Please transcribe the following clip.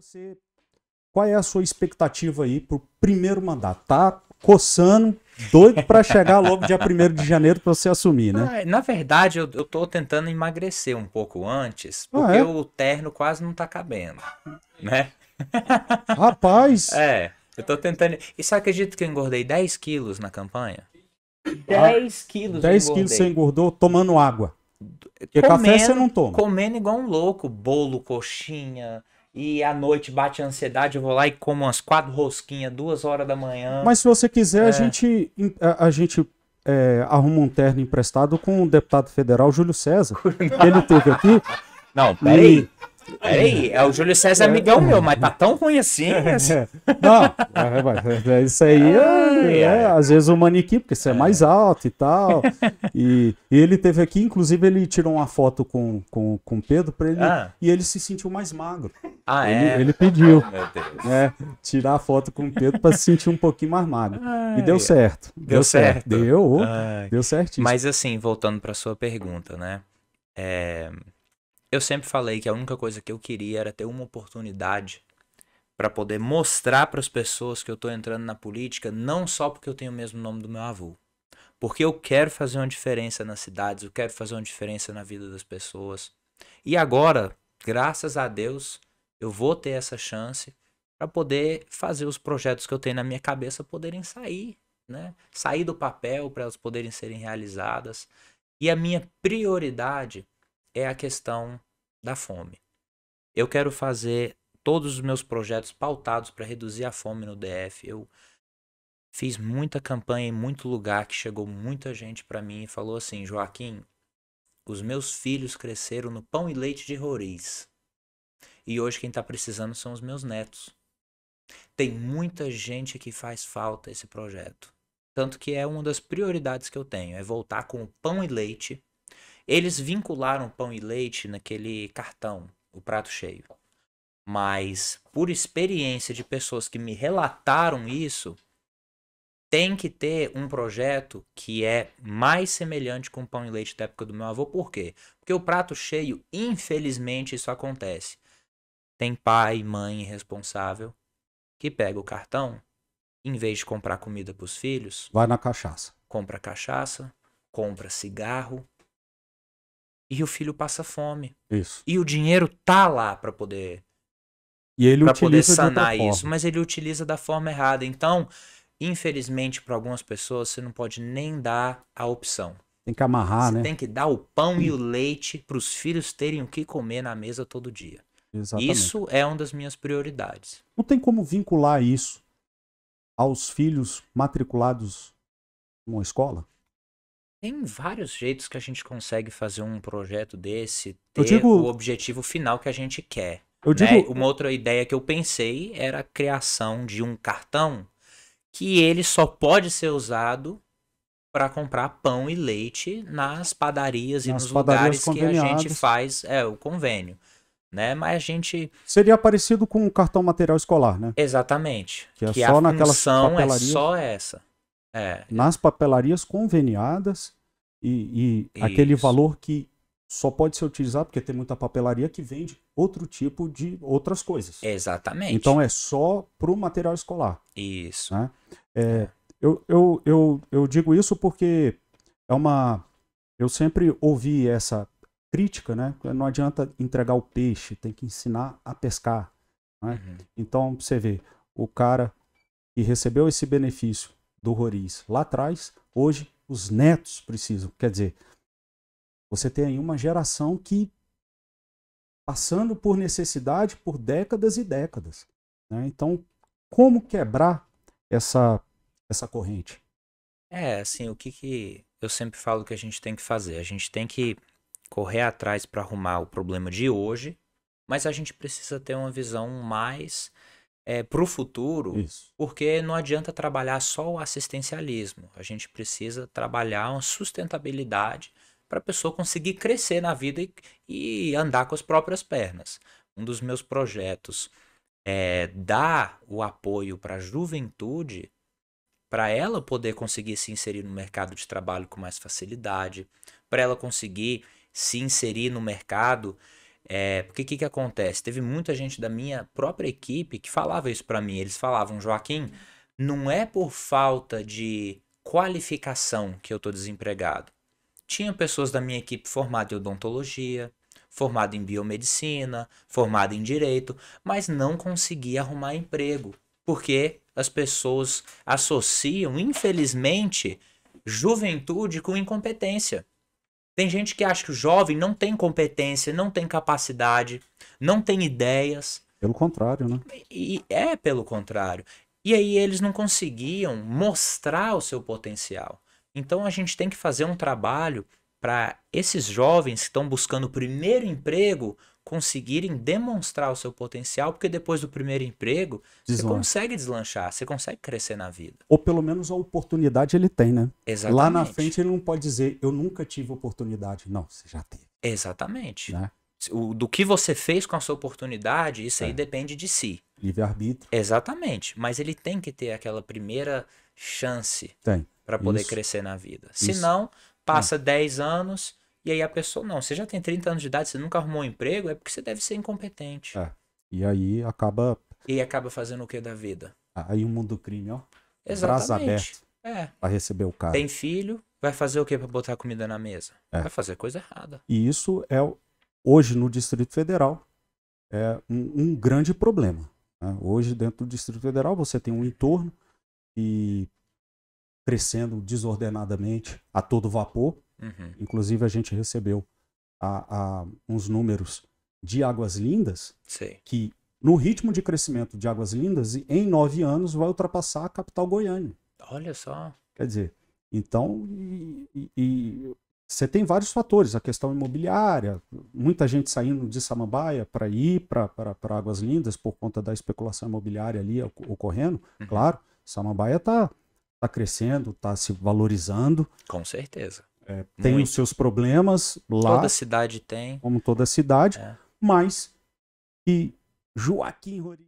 Você, qual é a sua expectativa aí pro primeiro mandato? Tá coçando, doido para chegar logo dia 1 de janeiro para você assumir, né? Ah, na verdade, eu, eu tô tentando emagrecer um pouco antes, ah, porque ah, é? o terno quase não tá cabendo, né? Rapaz! É, eu tô tentando. E você acredita que eu engordei 10 quilos na campanha? 10 ah, quilos 10 quilos você engordou tomando água. Porque comendo, café você não toma. Comendo igual um louco, bolo, coxinha, e à noite bate a ansiedade, eu vou lá e como umas quatro rosquinhas, duas horas da manhã. Mas se você quiser, é. a gente, a, a gente é, arruma um terno emprestado com o deputado federal Júlio César. que Ele teve aqui. Não, peraí. E... É. é o Júlio César é amigão meu, mas tá tão ruim assim. assim. Não, é, é, isso aí é, é, às vezes o manequim, porque você é mais alto e tal. E, e, ele teve aqui, inclusive, ele tirou uma foto com, com, com o Pedro pra ele, ah. e ele se sentiu mais magro. Ah, ele, é? Ele pediu ah, né, tirar a foto com o Pedro pra se sentir um pouquinho mais magro. e deu certo. Deu, deu certo. certo. Deu, Ai. deu certinho. Mas assim, voltando pra sua pergunta, né? É eu sempre falei que a única coisa que eu queria era ter uma oportunidade para poder mostrar para as pessoas que eu estou entrando na política, não só porque eu tenho o mesmo nome do meu avô, porque eu quero fazer uma diferença nas cidades, eu quero fazer uma diferença na vida das pessoas. E agora, graças a Deus, eu vou ter essa chance para poder fazer os projetos que eu tenho na minha cabeça poderem sair, né? Sair do papel para elas poderem serem realizadas. E a minha prioridade é a questão da fome. Eu quero fazer todos os meus projetos pautados para reduzir a fome no DF. Eu fiz muita campanha em muito lugar que chegou muita gente para mim e falou assim: Joaquim, os meus filhos cresceram no pão e leite de Roriz. E hoje quem está precisando são os meus netos. Tem muita gente que faz falta esse projeto. Tanto que é uma das prioridades que eu tenho: é voltar com o pão e leite eles vincularam pão e leite naquele cartão, o prato cheio. Mas, por experiência de pessoas que me relataram isso, tem que ter um projeto que é mais semelhante com o pão e leite da época do meu avô. Por quê? Porque o prato cheio, infelizmente, isso acontece. Tem pai, mãe responsável que pega o cartão, em vez de comprar comida para os filhos, vai na cachaça. Compra cachaça, compra cigarro, e o filho passa fome. Isso. E o dinheiro tá lá para poder e ele pra poder sanar isso, forma. mas ele utiliza da forma errada. Então, infelizmente para algumas pessoas você não pode nem dar a opção. Tem que amarrar, você né? Tem que dar o pão e o leite para os filhos terem o que comer na mesa todo dia. Exatamente. Isso é uma das minhas prioridades. Não tem como vincular isso aos filhos matriculados numa escola? Tem vários jeitos que a gente consegue fazer um projeto desse ter digo... o objetivo final que a gente quer. Eu né? digo... Uma outra ideia que eu pensei era a criação de um cartão que ele só pode ser usado para comprar pão e leite nas padarias nas e nos padarias lugares que a gente faz é, o convênio. Né? Mas a gente. Seria parecido com o cartão material escolar, né? Exatamente. Que, é que só a naquelas função é só essa. É. Nas papelarias conveniadas e, e aquele valor que só pode ser utilizado porque tem muita papelaria que vende outro tipo de outras coisas. Exatamente. Então é só para o material escolar. Isso. Né? É, eu, eu, eu, eu digo isso porque é uma. Eu sempre ouvi essa crítica, né? Não adianta entregar o peixe, tem que ensinar a pescar. Né? Uhum. Então você vê, o cara que recebeu esse benefício do Roriz lá atrás, hoje os netos precisam. Quer dizer, você tem aí uma geração que passando por necessidade por décadas e décadas. Né? Então, como quebrar essa, essa corrente? É, assim, o que, que eu sempre falo que a gente tem que fazer? A gente tem que correr atrás para arrumar o problema de hoje, mas a gente precisa ter uma visão mais é, para o futuro, Isso. porque não adianta trabalhar só o assistencialismo. A gente precisa trabalhar uma sustentabilidade para a pessoa conseguir crescer na vida e, e, andar com as próprias pernas. Um dos meus projetos é dar o apoio para a juventude para ela poder conseguir se inserir no mercado de trabalho com mais facilidade, para ela conseguir se inserir no mercado é, porque o que, que acontece? Teve muita gente da minha própria equipe que falava isso para mim. Eles falavam, Joaquim, não é por falta de qualificação que eu tô desempregado. Tinha pessoas da minha equipe formada em odontologia, formada em biomedicina, formada em direito, mas não conseguia arrumar emprego, porque as pessoas associam, infelizmente, juventude com incompetência. Tem gente que acha que o jovem não tem competência, não tem capacidade, não tem ideias. Pelo contrário, né? E é pelo contrário. E aí eles não conseguiam mostrar o seu potencial. Então a gente tem que fazer um trabalho para esses jovens que estão buscando o primeiro emprego conseguirem demonstrar o seu potencial, porque depois do primeiro emprego, Deslancha. você consegue deslanchar, você consegue crescer na vida. Ou pelo menos a oportunidade ele tem, né? Exatamente. Lá na frente ele não pode dizer, eu nunca tive oportunidade. Não, você já teve. Exatamente. Né? O, do que você fez com a sua oportunidade, isso é. aí depende de si. Livre-arbítrio. Exatamente. Mas ele tem que ter aquela primeira chance para poder isso. crescer na vida. Senão, Passa hum. 10 anos e aí a pessoa, não, você já tem 30 anos de idade, você nunca arrumou um emprego, é porque você deve ser incompetente. É. E aí acaba. E acaba fazendo o que da vida? Aí o mundo do crime, ó. Exatamente. aberto. É. Pra receber o cara. Tem filho, vai fazer o que para botar comida na mesa? É. Vai fazer coisa errada. E isso é, hoje no Distrito Federal, é um, um grande problema. Né? Hoje, dentro do Distrito Federal, você tem um entorno e crescendo desordenadamente a todo vapor. Uhum. Inclusive, a gente recebeu a, a uns números de Águas Lindas que, no ritmo de crescimento de Águas Lindas, em nove anos vai ultrapassar a capital goiânia. Olha só. Quer dizer, então, e, e, você tem vários fatores, a questão imobiliária, muita gente saindo de Samambaia para ir para Águas Lindas por conta da especulação imobiliária ali ocorrendo, uhum. claro, Samambaia está está crescendo, está se valorizando. Com certeza. É, tem Muito. os seus problemas lá. Toda cidade tem. Como toda cidade. É. Mas que Joaquim Rodrigues